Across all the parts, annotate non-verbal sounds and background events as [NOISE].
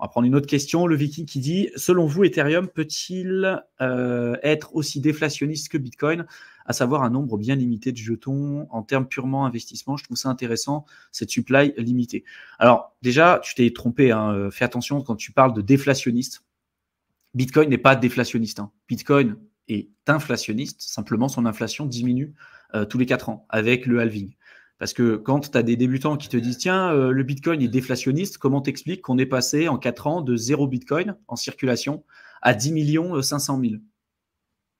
On va prendre une autre question. Le Viking qui dit Selon vous, Ethereum peut-il euh, être aussi déflationniste que Bitcoin, à savoir un nombre bien limité de jetons en termes purement investissement Je trouve ça intéressant, cette supply limitée. Alors, déjà, tu t'es trompé. Hein, euh, fais attention quand tu parles de déflationniste. Bitcoin n'est pas déflationniste. Hein. Bitcoin est inflationniste. Simplement, son inflation diminue euh, tous les quatre ans avec le halving. Parce que quand tu as des débutants qui te disent tiens, euh, le Bitcoin est déflationniste, comment t'expliques qu'on est passé en 4 ans de zéro Bitcoin en circulation à 10 500 000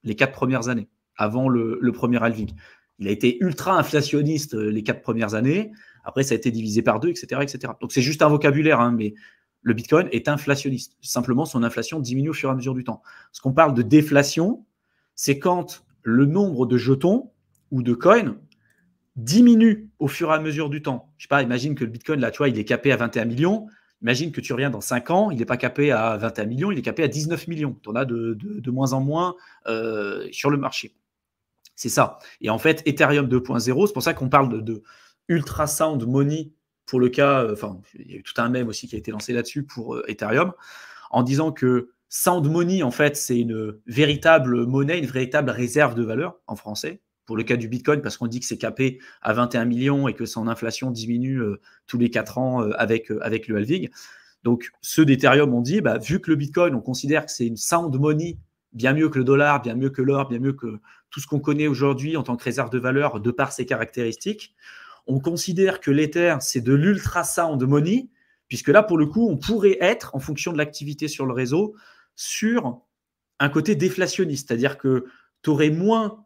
les 4 premières années, avant le, premier halving Il a été ultra inflationniste euh, les 4 premières années, après ça a été divisé par deux etc. etc. Donc c'est juste un vocabulaire, hein, mais le Bitcoin est inflationniste. Simplement, son inflation diminue au fur et à mesure du temps. Ce qu'on parle de déflation, c'est quand le nombre de jetons ou de coins diminue au fur et à mesure du temps. Je sais pas, imagine que le Bitcoin, là, tu vois, il est capé à 21 millions. Imagine que tu reviens dans 5 ans, il n'est pas capé à 21 millions, il est capé à 19 millions. Tu en as de, moins en moins euh, sur le marché. C'est ça. Et en fait, Ethereum 2.0, c'est pour ça qu'on parle de, de sound money pour le cas, euh, enfin, il y a eu tout un mème aussi qui a été lancé là-dessus pour euh, Ethereum, en disant que sound money, en fait, c'est une véritable monnaie, une véritable réserve de valeur en français, pour le cas du Bitcoin, parce qu'on dit que c'est capé à 21 millions et que son inflation diminue euh, tous les 4 ans euh, avec, euh, avec le halving. Donc, ceux d'Ethereum ont dit, bah, vu que le Bitcoin, on considère que c'est une sound money, bien mieux que le dollar, bien mieux que l'or, bien mieux que tout ce qu'on connaît aujourd'hui en tant que réserve de valeur de par ses caractéristiques, on considère que l'Ether, c'est de l'ultra sound money, puisque là, pour le coup, on pourrait être, en fonction de l'activité sur le réseau, sur un côté déflationniste, c'est-à-dire que tu aurais moins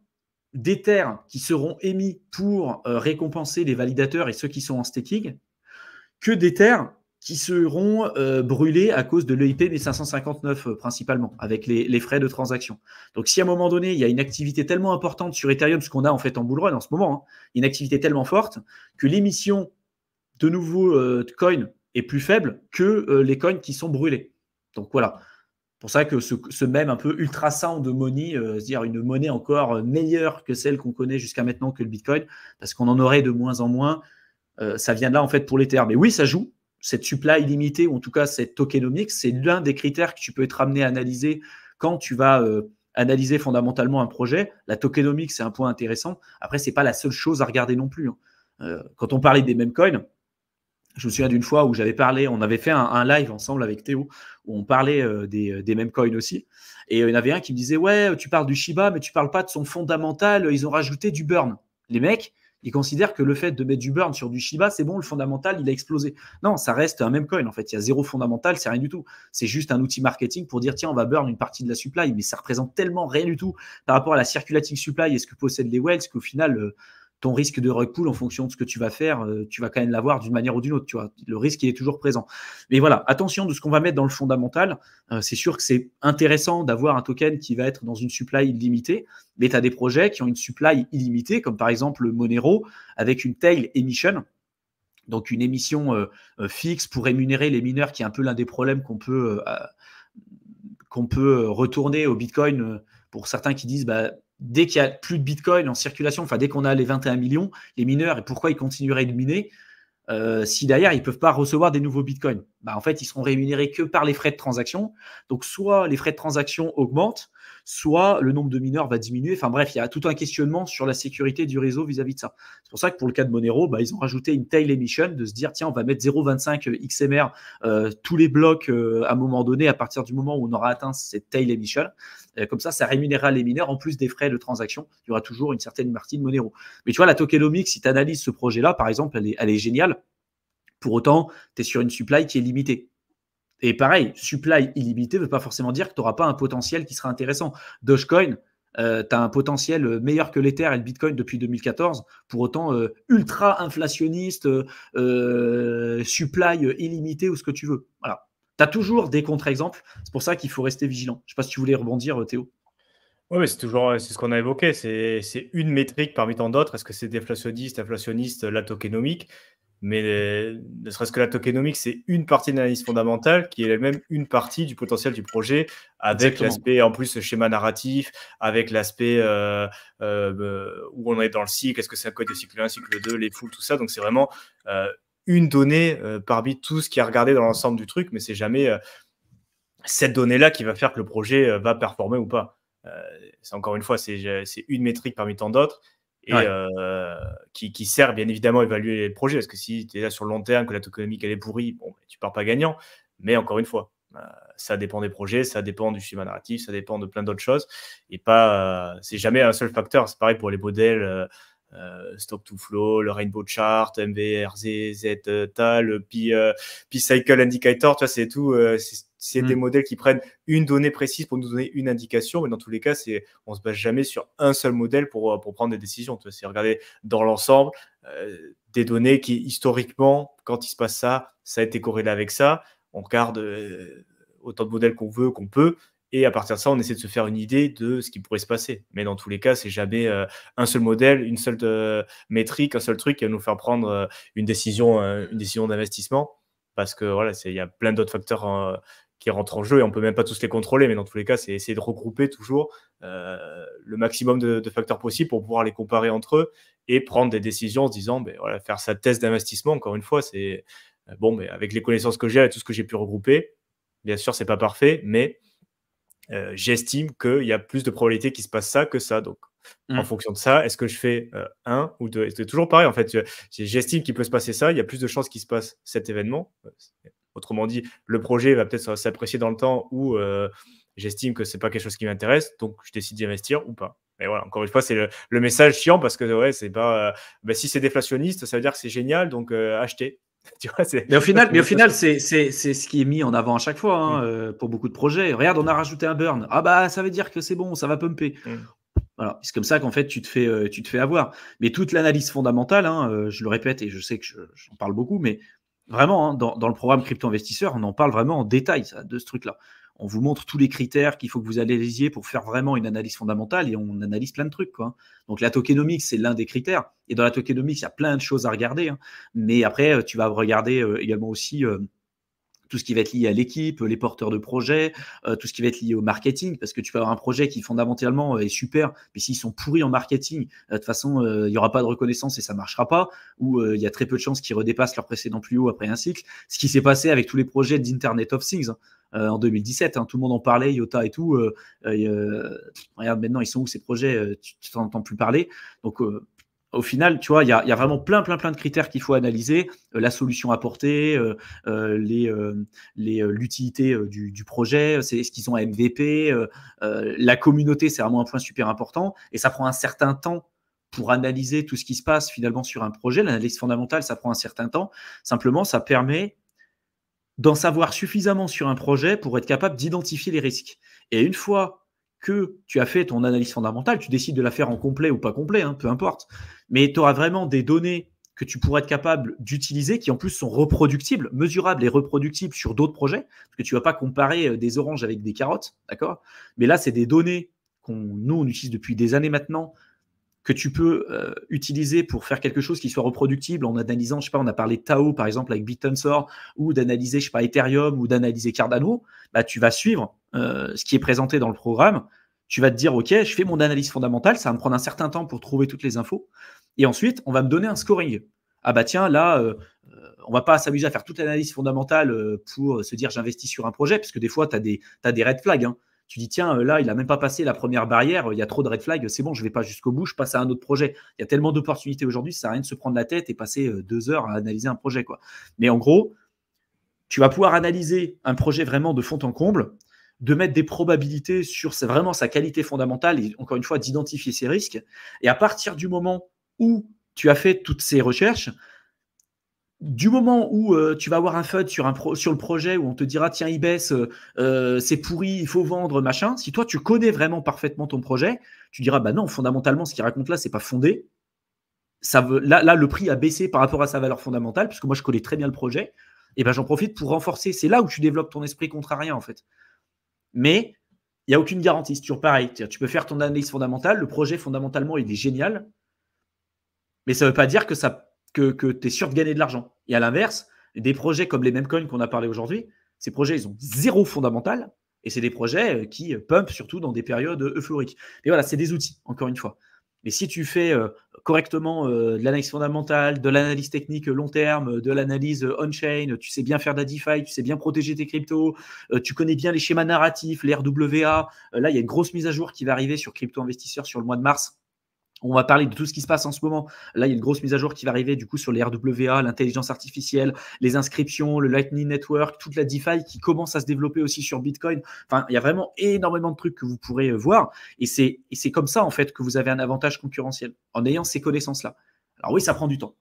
des terres qui seront émis pour euh, récompenser les validateurs et ceux qui sont en staking que des terres qui seront euh, brûlées à cause de l'EIP 1559 euh, principalement, avec les, frais de transaction. Donc si à un moment donné, il y a une activité tellement importante sur Ethereum, ce qu'on a en fait en bullrun en ce moment, hein, une activité tellement forte que l'émission de nouveaux coins est plus faible que les coins qui sont brûlés. Donc voilà pour ça que ce, même un peu ultrasound de money, c'est-à-dire euh, une monnaie encore meilleure que celle qu'on connaît jusqu'à maintenant que le Bitcoin, parce qu'on en aurait de moins en moins, euh, ça vient de là en fait pour l'Ether. Mais oui, ça joue. Cette supply illimitée, ou en tout cas cette tokenomics, c'est l'un des critères que tu peux être amené à analyser quand tu vas euh, analyser fondamentalement un projet. La tokenomics, c'est un point intéressant. Après, ce n'est pas la seule chose à regarder non plus. Hein. quand on parlait des mêmes coins, je me souviens d'une fois où j'avais parlé, on avait fait un, live ensemble avec Théo, où on parlait euh, euh, des, mêmes coins aussi. Et euh, il y en avait un qui me disait Ouais, tu parles du Shiba, mais tu parles pas de son fondamental, ils ont rajouté du burn. Les mecs, ils considèrent que le fait de mettre du burn sur du Shiba, c'est bon, le fondamental, il a explosé. Non, ça reste un même coin en fait. Il y a zéro fondamental, c'est rien du tout. C'est juste un outil marketing pour dire tiens, on va burn une partie de la supply, mais ça représente tellement rien du tout par rapport à la circulating supply et ce que possèdent les whales qu'au final, risque de rug en fonction de ce que tu vas faire, euh, tu vas quand même l'avoir d'une manière ou d'une autre. Tu vois, le risque il est toujours présent. Mais voilà, attention de ce qu'on va mettre dans le fondamental. Euh, c'est sûr que c'est intéressant d'avoir un token qui va être dans une supply illimitée, mais tu as des projets qui ont une supply illimitée, comme par exemple Monero avec une tail emission. Donc une émission euh, fixe pour rémunérer les mineurs, qui est un peu l'un des problèmes qu'on peut, qu'on peut retourner au Bitcoin pour certains qui disent bah, dès qu'il y a plus de Bitcoin en circulation, enfin dès qu'on a les 21 millions, les mineurs, et pourquoi ils continueraient de miner euh, si derrière ils ne peuvent pas recevoir des nouveaux bitcoins bah, En fait, ils seront rémunérés que par les frais de transaction. Donc, soit les frais de transaction augmentent, soit le nombre de mineurs va diminuer. Enfin bref, il y a tout un questionnement sur la sécurité du réseau vis-à-vis de ça. C'est pour ça que pour le cas de Monero, bah, ils ont rajouté une tail emission de se dire tiens, on va mettre 0,25 euh, XMR euh, tous les blocs à un moment donné à partir du moment où on aura atteint cette tail emission. Euh, comme ça, ça rémunérera les mineurs en plus des frais de transaction. Il y aura toujours une certaine de Monero. Mais tu vois, la tokenomics, si tu analyses ce projet-là, par exemple, elle est, géniale. Pour autant, tu es sur une supply qui est limitée. Et pareil, supply illimité ne veut pas forcément dire que tu n'auras pas un potentiel qui sera intéressant. Dogecoin, euh, tu as un potentiel meilleur que l'Ether et le Bitcoin depuis 2014, pour autant euh, ultra inflationniste, supply illimité ou ce que tu veux. Voilà tu toujours des contre-exemples. C'est pour ça qu'il faut rester vigilant. Je ne sais pas si tu voulais rebondir, euh, Théo. Oui, mais c'est toujours c'est ce qu'on a évoqué. C'est une métrique parmi tant d'autres. Est-ce que c'est déflationniste, inflationniste, la tokenomique Mais euh, ne serait-ce que la tokenomique, c'est une partie d'analyse fondamentale qui est elle même une partie du potentiel du projet avec l'aspect en plus schéma narratif, avec l'aspect euh, où on est dans le cycle, est-ce que c'est un code de cycle 1, cycle 2, les foules, tout ça. Donc c'est vraiment une donnée euh, parmi tout ce qui est regardé dans l'ensemble du truc, mais c'est jamais euh, cette donnée-là qui va faire que le projet euh, va performer ou pas. c'est encore une fois, c'est une métrique parmi tant d'autres et qui, qui, sert bien évidemment à évaluer le projet, parce que si tu es là sur le long terme, que la taux elle est pourrie, bon, ben, tu pars pas gagnant. Mais encore une fois, ça dépend des projets, ça dépend du schéma narratif, ça dépend de plein d'autres choses, et pas, c'est jamais un seul facteur. C'est pareil pour les modèles euh, stop to Flow, le Rainbow Chart, MVRZ, Z, TAL, puis, euh, Cycle Indicator, tu vois, c'est tout. Euh, c'est mm. des modèles qui prennent une donnée précise pour nous donner une indication, mais dans tous les cas, c'est on se base jamais sur un seul modèle pour, prendre des décisions. C'est regarder dans l'ensemble des données qui, historiquement, quand il se passe ça, ça a été corrélé avec ça. On regarde autant de modèles qu'on veut, qu'on peut, et à partir de ça, on essaie de se faire une idée de ce qui pourrait se passer. Mais dans tous les cas, c'est jamais euh, un seul modèle, une seule euh, métrique, un seul truc qui va nous faire prendre euh, une décision, une décision d'investissement. Parce que voilà, il y a plein d'autres facteurs qui rentrent en jeu et on peut même pas tous les contrôler. Mais dans tous les cas, c'est essayer de regrouper toujours le maximum de, facteurs possibles pour pouvoir les comparer entre eux et prendre des décisions en se disant, ben, voilà, faire sa thèse d'investissement. Encore une fois, c'est bon, mais ben, avec les connaissances que j'ai et tout ce que j'ai pu regrouper, bien sûr, c'est pas parfait, mais euh, j'estime qu'il y a plus de probabilités qu'il se passe ça que ça. Donc, en mmh. fonction de ça, est-ce que je fais euh, un ou deux C'est toujours pareil, en fait. J'estime qu'il peut se passer ça, il y a plus de chances qu'il se passe cet événement. Euh, autrement dit, le projet va peut-être s'apprécier dans le temps ou j'estime que c'est pas quelque chose qui m'intéresse, donc je décide d'investir ou pas. Mais voilà, encore une fois, c'est le, message chiant parce que ouais, c'est pas. Bah, si c'est déflationniste, ça veut dire que c'est génial, donc achetez. [LAUGHS] mais au final, mais au final c'est, ce qui est mis en avant à chaque fois hein, mm. euh, pour beaucoup de projets. Regarde, on a rajouté un burn. Ah bah, ça veut dire que c'est bon, ça va pumper. Mm. c'est comme ça qu'en fait tu te fais, euh, tu te fais avoir. Mais toute l'analyse fondamentale, hein, euh, je le répète et je sais que j'en parle beaucoup, mais vraiment hein, dans, le programme crypto investisseur, on en parle vraiment en détail de ce truc-là on vous montre tous les critères qu'il faut que vous analysiez pour faire vraiment une analyse fondamentale et on analyse plein de trucs. Quoi. Hein. Donc la tokenomics, c'est l'un des critères. Et dans la tokenomics, il y a plein de choses à regarder. Hein. Mais après, euh, tu vas regarder euh, également aussi euh, tout ce qui va être lié à l'équipe, les porteurs de projets, euh, tout ce qui va être lié au marketing, parce que tu peux avoir un projet qui fondamentalement euh, est super, mais s'ils sont pourris en marketing, euh, de toute façon, il n'y aura pas de reconnaissance et ça ne marchera pas, ou il y a très peu de chances qu'ils redépassent leur précédent plus haut après un cycle. Ce qui s'est passé avec tous les projets d'Internet of Things. Hein, en 2017. Hein, tout le monde en parlait, IOTA et tout. regarde, maintenant, ils sont où ces projets Tu t'en entends plus parler. Donc, au final, tu vois, il y, a, vraiment plein, plein, plein de critères qu'il faut analyser. Euh, la solution apportée, euh, euh, les, l'utilité du, projet, c'est ce qu'ils ont à MVP, la communauté, c'est vraiment un point super important. Et ça prend un certain temps pour analyser tout ce qui se passe finalement sur un projet. L'analyse fondamentale, ça prend un certain temps. Simplement, ça permet d'en savoir suffisamment sur un projet pour être capable d'identifier les risques. Et une fois que tu as fait ton analyse fondamentale, tu décides de la faire en complet ou pas complet, hein, peu importe, mais tu auras vraiment des données que tu pourras être capable d'utiliser, qui en plus sont reproductibles, mesurables et reproductibles sur d'autres projets, parce que tu ne vas pas comparer euh, des oranges avec des carottes, d'accord Mais là, c'est des données qu'on nous, on utilise depuis des années maintenant, que tu peux euh, utiliser pour faire quelque chose qui soit reproductible en analysant, je sais pas, on a parlé de Tao par exemple avec BitTensor ou d'analyser, je sais pas, Ethereum ou d'analyser Cardano, bah, tu vas suivre euh, ce qui est présenté dans le programme. Tu vas te dire, OK, je fais mon analyse fondamentale, ça va me prendre un certain temps pour trouver toutes les infos. Et ensuite, on va me donner un scoring. Ah bah tiens, là, on euh, on va pas s'amuser à faire toute l'analyse fondamentale pour se dire j'investis sur un projet, parce que des fois, tu as, des red flags. Hein tu dis tiens, euh, là, il n'a même pas passé la première barrière, il y a trop de red flags, c'est bon, je ne vais pas jusqu'au bout, je passe à un autre projet. Il y a tellement d'opportunités aujourd'hui, ça sert rien de se prendre la tête et passer euh, deux heures à analyser un projet. Quoi. Mais en gros, tu vas pouvoir analyser un projet vraiment de fond en comble, de mettre des probabilités sur vraiment sa qualité fondamentale et encore une fois d'identifier ses risques. Et à partir du moment où tu as fait toutes ces recherches, du moment où euh, tu vas avoir un FUD sur, un sur le projet où on te dira tiens il euh, euh, c'est pourri il faut vendre machin si toi tu connais vraiment parfaitement ton projet tu diras bah non fondamentalement ce qu'il raconte là c'est pas fondé ça veut, là, là le prix a baissé par rapport à sa valeur fondamentale puisque moi je connais très bien le projet et eh ben j'en profite pour renforcer c'est là où tu développes ton esprit contrarien en fait mais il n'y a aucune garantie c'est toujours pareil tu peux faire ton analyse fondamentale le projet fondamentalement il est génial mais ça ne veut pas dire que ça que, tu es sûr de gagner de l'argent. Et à l'inverse, des projets comme les mêmes coins qu'on a parlé aujourd'hui, ces projets, ils ont zéro fondamental et c'est des projets euh, qui euh, pump surtout dans des périodes euh, euphoriques. Et voilà, c'est des outils, encore une fois. Mais si tu fais correctement de l'analyse fondamentale, de l'analyse technique long terme, de l'analyse on-chain, tu sais bien faire de la DeFi, tu sais bien protéger tes cryptos, tu connais bien les schémas narratifs, les RWA. là, il y a une grosse mise à jour qui va arriver sur Crypto Investisseurs sur le mois de mars on va parler de tout ce qui se passe en ce moment. Là, il y a une grosse mise à jour qui va arriver du coup sur les RWA, l'intelligence artificielle, les inscriptions, le Lightning Network, toute la DeFi qui commence à se développer aussi sur Bitcoin. Enfin, il y a vraiment énormément de trucs que vous pourrez euh, voir. Et c'est, c'est comme ça en fait que vous avez un avantage concurrentiel en ayant ces connaissances-là. Alors oui, ça prend du temps.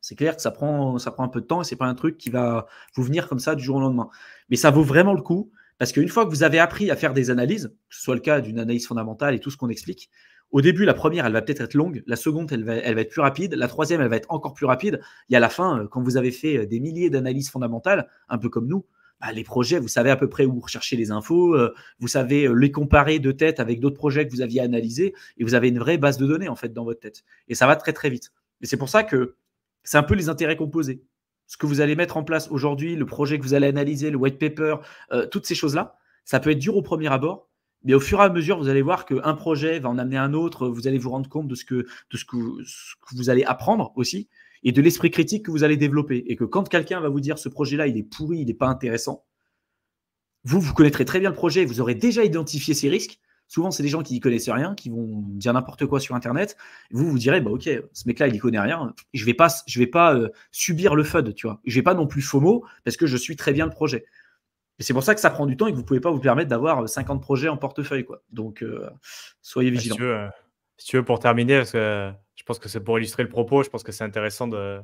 C'est clair que ça prend, ça prend un peu de temps et n'est pas un truc qui va vous venir comme ça du jour au lendemain. Mais ça vaut vraiment le coup parce qu'une fois que vous avez appris à faire des analyses, que ce soit le cas d'une analyse fondamentale et tout ce qu'on explique, au début, la première, elle va peut-être être longue, la seconde, elle va, être plus rapide, la troisième, elle va être encore plus rapide, et à la fin, euh, quand vous avez fait euh, des milliers d'analyses fondamentales, un peu comme nous, bah, les projets, vous savez à peu près où rechercher les infos, euh, vous savez les comparer de tête avec d'autres projets que vous aviez analysés, et vous avez une vraie base de données, en fait, dans votre tête. Et ça va très, très vite. Et c'est pour ça que c'est un peu les intérêts composés. Ce que vous allez mettre en place aujourd'hui, le projet que vous allez analyser, le white paper, toutes ces choses-là, ça peut être dur au premier abord, mais au fur et à mesure, vous allez voir qu'un projet va en amener un autre. Vous allez vous rendre compte de ce que, de ce que, vous allez apprendre aussi et de l'esprit critique que vous allez développer. Et que quand quelqu'un va vous dire ce projet-là, il est pourri, il n'est pas intéressant, vous, vous connaîtrez très bien le projet, vous aurez déjà identifié ses risques. Souvent, c'est des gens qui n'y connaissent rien, qui vont dire n'importe quoi sur Internet. Vous, vous direz, bah, OK, ce mec-là, il n'y connaît rien. Je ne vais pas, je vais pas euh, subir le FUD, tu vois. Je ne vais pas non plus FOMO parce que je suis très bien le projet. Et c'est pour ça que ça prend du temps et que vous ne pouvez pas vous permettre d'avoir 50 euh, projets en portefeuille. Quoi. Donc, euh, soyez bah, vigilants. Euh, si tu, veux, pour terminer, parce que je pense que c'est pour illustrer le propos, je pense que c'est intéressant de.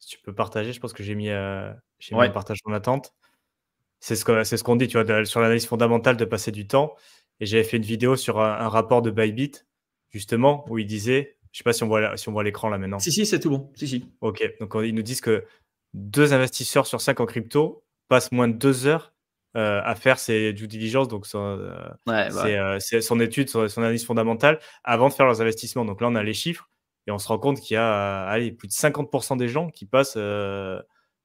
Si tu peux partager, je pense que j'ai mis, un partage en attente. C'est ce qu'on ce qu'on dit, tu vois, sur l'analyse fondamentale de passer du temps. Et j'avais fait une vidéo sur un, rapport de Bybit, justement, où il disait je ne sais pas si on voit, si on voit l'écran là maintenant. Si, si, c'est tout bon. Si, Ok, donc ils nous disent que deux investisseurs sur cinq en crypto passent moins de deux heures euh, à faire ses due diligence, donc son, euh, bah euh, son étude, son, analyse fondamentale, avant de faire leurs investissements. Donc là, on a les chiffres et on se rend compte qu'il y a plus de 50% des gens qui passent,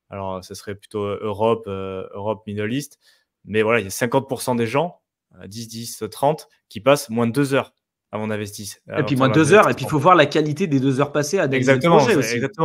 alors ce serait plutôt Europe, Europe, Middle East, mais voilà, il y a 50% des gens, 10, 10, 30, qui passent moins de deux heures avant d'investir. Et puis moins de deux heures, et puis il faut voir la qualité des deux heures passées à des Exactement,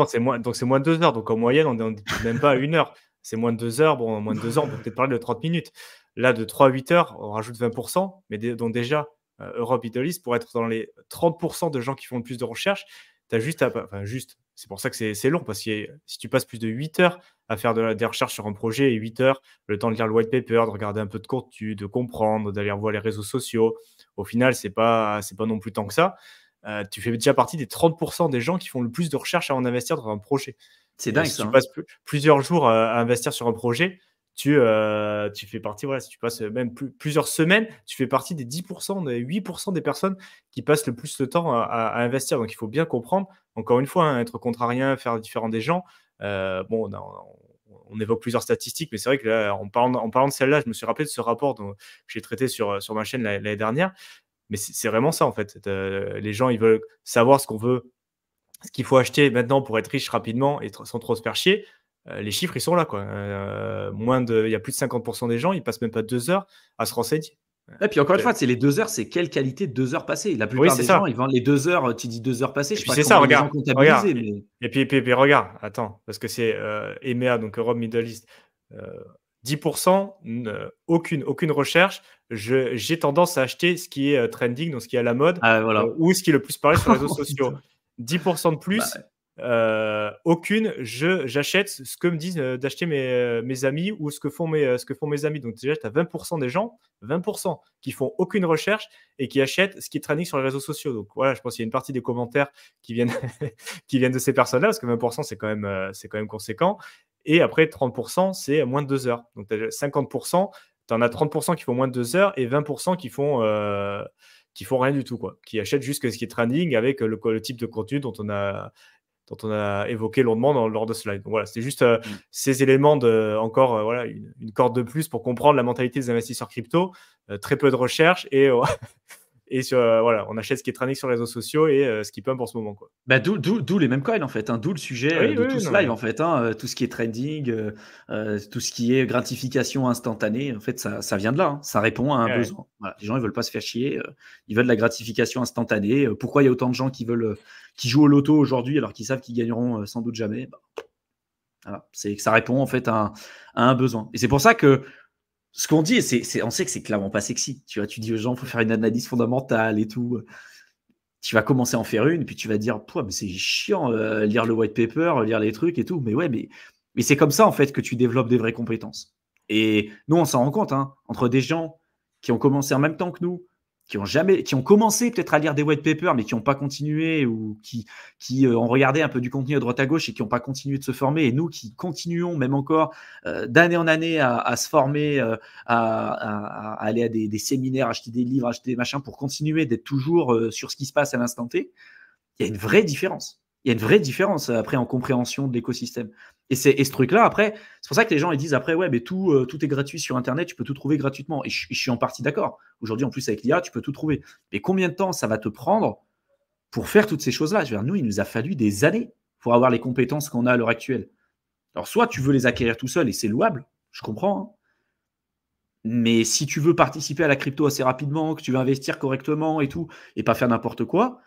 c'est moins, donc c'est moins de deux heures. Donc en moyenne, on n'est même pas à une heure c'est moins de 2 heures. Bon, moins de 2 heures, on peut peut-être parler de 30 minutes. Là, de 3 à 8 heures, on rajoute 20%, mais donc déjà, euh, Europe Europe Italy pour être dans les 30% de gens qui font le plus de recherche, tu as juste juste. C'est pour ça que c'est long, parce que si tu passes plus de 8 heures à faire de, des recherches sur un projet et 8 heures, le temps de lire le white paper, de regarder un peu de contenu, de comprendre, d'aller voir les réseaux sociaux, au final, c'est pas, pas non plus tant que ça. Euh, tu fais déjà partie des 30% des gens qui font le plus de recherches avant d'investir dans un projet. C'est dingue. Si ça, tu hein. passes plusieurs jours euh, à investir sur un projet, tu, euh, tu fais partie, voilà, si tu passes euh, même plus, plusieurs semaines, tu fais partie des 10%, des 8% des personnes qui passent le plus de temps à, investir. Donc il faut bien comprendre, encore une fois, hein, être contrarien, faire différent des gens. bon, on, évoque plusieurs statistiques, mais c'est vrai que là, en parlant, en parlant de celle-là, je me suis rappelé de ce rapport dont, que j'ai traité sur, sur ma chaîne l'année dernière. Mais c'est vraiment ça, en fait. les gens, ils veulent savoir ce qu'on veut ce qu'il faut acheter maintenant pour être riche rapidement et sans trop se faire chier, euh, les chiffres, ils sont là. Quoi. Euh, moins de, il y a plus de 50% des gens, ils passent même pas deux heures à se renseigner. Et puis encore une euh, fois, c'est les deux heures, c'est quelle qualité deux heures passées La plupart des gens, ils vendent les deux heures, tu dis deux heures passées, je sais pas C'est ça, regarde. Et, puis, regarde, attends, parce que c'est EMEA, e donc Europe Middle East, 10%, aucune, aucune recherche. J'ai tendance à acheter ce qui est trending, donc ce qui est à la mode, ah, ou ce qui est le plus parlé sur les réseaux [LAUGHS] oh, sociaux. 10% de plus. Bah euh, aucune, je j'achète ce que me disent euh, d'acheter euh, mes, amis ou ce que font mes, ce que font mes amis. Donc déjà, tu as 20% des gens, 20% qui font aucune recherche et qui achètent ce qui est trending sur les réseaux sociaux. Donc voilà, je pense qu'il y a une partie des commentaires qui viennent, [LAUGHS] qui viennent de ces personnes-là, parce que 20%, c'est quand, même c'est quand même conséquent. Et après, 30%, c'est moins de deux heures. Donc tu as 50%, tu en as 30% qui font moins de deux heures et 20% qui font qui font rien du tout, quoi, qui achètent juste ce qui est trending avec euh, le, type de contenu dont on a dont on a évoqué longuement dans, lors de ce Donc voilà, c'est juste euh, mm. ces éléments de encore euh, voilà une, corde de plus pour comprendre la mentalité des investisseurs crypto. très peu de recherche et [LAUGHS] et euh, voilà, on achète ce qui est trending sur les réseaux sociaux et euh, ce qui pump en ce moment. Quoi. Bah, d'où, les mêmes coins en fait, hein. d'où le sujet euh, de tout ce live en fait, hein, tout ce qui est trending, tout ce qui est gratification instantanée, en fait ça, vient de là, hein. ça répond à un besoin. les gens ils veulent pas se faire chier, ils veulent de la gratification instantanée. pourquoi il y a autant de gens qui veulent qui jouent au loto aujourd'hui alors qu'ils savent qu'ils gagneront sans doute jamais bah, c'est que ça répond en fait à un, à un besoin. Et c'est pour ça que ce qu'on dit, c'est, on sait que c'est clairement pas sexy. Tu vois, tu dis aux gens, faut faire une analyse fondamentale et tout. Tu vas commencer à en faire une, puis tu vas dire, mais c'est chiant, euh, lire le white paper, lire les trucs et tout. Mais ouais, mais, c'est comme ça en fait que tu développes des vraies compétences. Et nous, on s'en rend compte, hein. entre des gens qui ont commencé en même temps que nous, qui ont jamais, qui ont commencé peut-être à lire des white papers, mais qui n'ont pas continué ou qui, euh, ont regardé un peu du contenu à droite à gauche et qui n'ont pas continué de se former. Et nous qui continuons, même encore euh, d'année en année, à, se former, euh, à, aller à des, séminaires, acheter des livres, acheter des machins pour continuer d'être toujours sur ce qui se passe à l'instant T, il y a une vraie différence il y a une vraie différence euh, après en compréhension de l'écosystème. Et, c'est ce truc-là, après, c'est pour ça que les gens ils disent après, ouais, mais tout, euh, tout est gratuit sur Internet, tu peux tout trouver gratuitement. Et je, suis en partie d'accord. Aujourd'hui, en plus, avec l'IA, tu peux tout trouver. Mais combien de temps ça va te prendre pour faire toutes ces choses-là Je veux dire, nous, il nous a fallu des années pour avoir les compétences qu'on a à l'heure actuelle. Alors, soit tu veux les acquérir tout seul et c'est louable, je comprends. Hein. Mais si tu veux participer à la crypto assez rapidement, que tu veux investir correctement et tout, et pas faire n'importe quoi,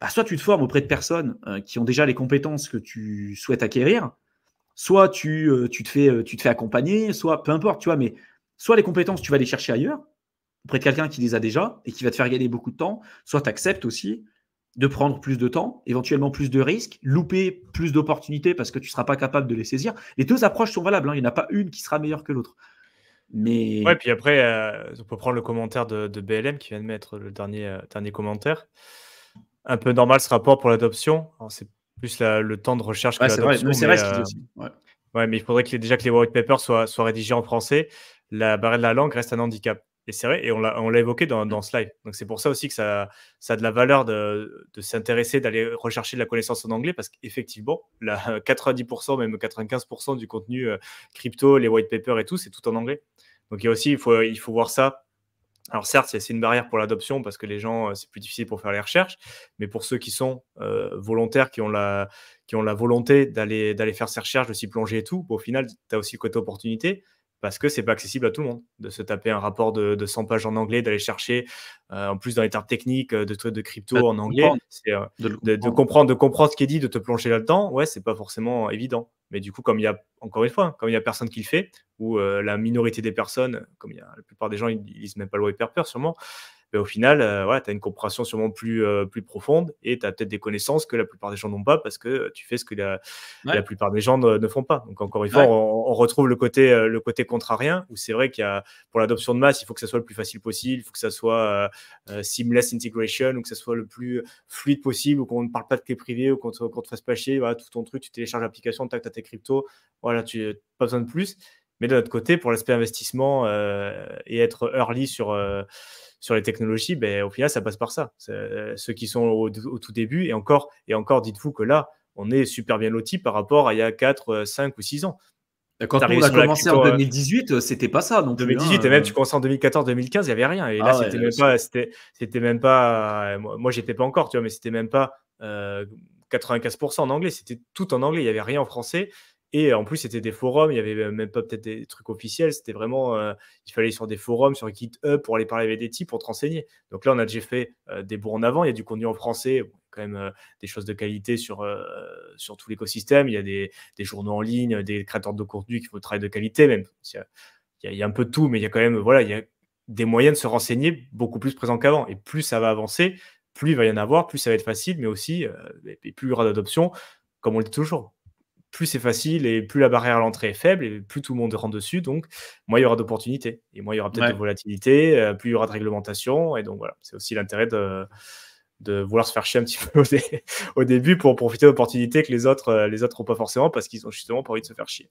bah, soit tu te formes auprès de personnes euh, qui ont déjà les compétences que tu souhaites acquérir, soit tu, euh, tu, te fais, euh, tu te fais accompagner, soit peu importe, tu vois, mais soit les compétences, tu vas les chercher ailleurs, auprès de quelqu'un qui les a déjà et qui va te faire gagner beaucoup de temps, soit tu acceptes aussi de prendre plus de temps, éventuellement plus de risques, louper plus d'opportunités parce que tu ne seras pas capable de les saisir. Les deux approches sont valables, hein, il n'y en a pas une qui sera meilleure que l'autre. Mais... Ouais, puis après, on peut prendre le commentaire de, BLM qui vient de mettre le dernier, dernier commentaire un peu normal ce rapport pour l'adoption. C'est plus le temps de recherche que C'est vrai, mais, euh, Ouais. mais il faudrait que les, déjà que les white papers soient, soient rédigés en français. La barrière de la langue reste un handicap. Et c'est vrai, et on l'a évoqué dans, dans, ce live. Donc c'est pour ça aussi que ça, ça a de la valeur de, s'intéresser, d'aller rechercher de la connaissance en anglais, parce qu'effectivement, 90%, [LAUGHS] même 95% du contenu euh, crypto, les white papers et tout, c'est tout en anglais. Donc il aussi, il faut, il faut voir ça alors certes, c'est une barrière pour l'adoption parce que les gens, euh, c'est plus difficile pour faire les recherches, mais pour ceux qui sont euh, volontaires, qui ont la, qui ont la volonté d'aller faire ces recherches, de s'y plonger et tout, au final, tu as aussi le côté opportunité parce que c'est pas accessible à tout le monde de se taper un rapport de, de 100 pages en anglais, d'aller chercher euh, en plus dans les termes techniques euh, de trucs de crypto bah, en anglais, euh, de, comprendre. de, comprendre. ce qui est dit, de te plonger là-dedans. Ouais, c'est pas forcément évident. Mais du coup, comme il y a encore une fois, hein, comme il y a personne qui le fait, ou la minorité des personnes, comme il y a la plupart des gens, ils, ne lisent même pas le white peur sûrement, mais au final, euh, tu as une compréhension sûrement plus, euh, plus profonde et tu as peut-être des connaissances que la plupart des gens n'ont pas parce que tu fais ce que la, plupart des gens ne, font pas. Donc, encore une fois, on, retrouve le côté, euh, le côté contrarien où c'est vrai qu'il y a, pour l'adoption de masse, il faut que ça soit le plus facile possible, il faut que ça soit seamless integration ou que ça soit le plus fluide possible ou qu'on ne parle pas de clé privée ou qu'on ne te fasse pas chier. Voilà, tout ton truc, tu télécharges l'application, tac, tu as tes cryptos, voilà, tu pas besoin de plus. Mais de notre côté, pour l'aspect investissement et être early sur, sur les technologies, ben, au final, ça passe par ça. Euh, ceux qui sont au, tout début, et encore, et encore dites-vous que là, on est super bien loti par rapport à il y a 4, 5 euh, ou 6 ans. Bah, quand on a commencé en 2018, euh, c'était pas ça. 2018, hein, et même tu commençais en 2014-2015, il n'y avait rien. Et ah là, c'était, même pas, c'était, même pas. Moi, j'étais pas encore, tu vois, mais c'était même pas 95% en anglais. C'était tout en anglais. Il n'y avait rien en français. Et en plus, c'était des forums, il n'y avait même pas peut-être des trucs officiels, c'était vraiment, il fallait aller sur des forums, sur GitHub pour aller parler avec des types, pour te renseigner. Donc là, on a déjà fait des bons en avant, il y a du contenu en français, quand même des choses de qualité sur, sur tout l'écosystème, il y a des, des, journaux en ligne, des créateurs de contenu qui font du travail de qualité, même. Il y, a, un peu de tout, mais il y a quand même, voilà, il y a des moyens de se renseigner beaucoup plus présents qu'avant. Et plus ça va avancer, plus il va y en avoir, plus ça va être facile, mais aussi, et plus il y aura d'adoption, comme on le dit toujours plus c'est facile et plus la barrière à l'entrée est faible et plus tout le monde rentre dessus, donc moins il y aura d'opportunités et moins il y aura peut-être de volatilité, euh, plus il y aura de réglementation. Et donc voilà, c'est aussi l'intérêt de, de vouloir se faire chier un petit [LAUGHS] peu au, début pour profiter d'opportunités que les autres, euh, les autres n'ont pas forcément parce qu'ils ont justement pas envie de se faire chier.